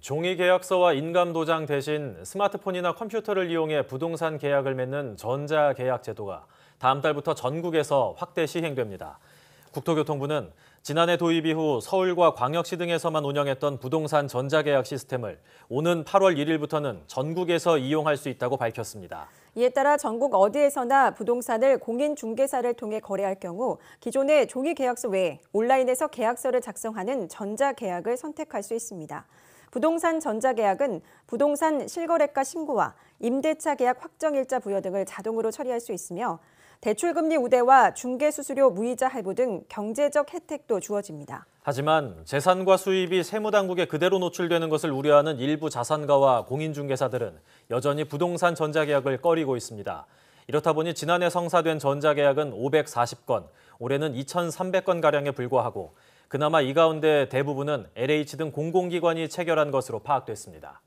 종이 계약서와 인감 도장 대신 스마트폰이나 컴퓨터를 이용해 부동산 계약을 맺는 전자 계약 제도가 다음 달부터 전국에서 확대 시행됩니다. 국토교통부는 지난해 도입 이후 서울과 광역시 등에서만 운영했던 부동산 전자계약 시스템을 오는 8월 1일부터는 전국에서 이용할 수 있다고 밝혔습니다. 이에 따라 전국 어디에서나 부동산을 공인중개사를 통해 거래할 경우 기존의 종이 계약서 외에 온라인에서 계약서를 작성하는 전자계약을 선택할 수 있습니다. 부동산 전자계약은 부동산 실거래가 신고와 임대차 계약 확정일자 부여 등을 자동으로 처리할 수 있으며 대출금리 우대와 중개수수료 무이자 할부 등 경제적 혜택도 주어집니다. 하지만 재산과 수입이 세무당국에 그대로 노출되는 것을 우려하는 일부 자산가와 공인중개사들은 여전히 부동산 전자계약을 꺼리고 있습니다. 이렇다 보니 지난해 성사된 전자계약은 540건, 올해는 2,300건가량에 불과하고 그나마 이 가운데 대부분은 LH 등 공공기관이 체결한 것으로 파악됐습니다.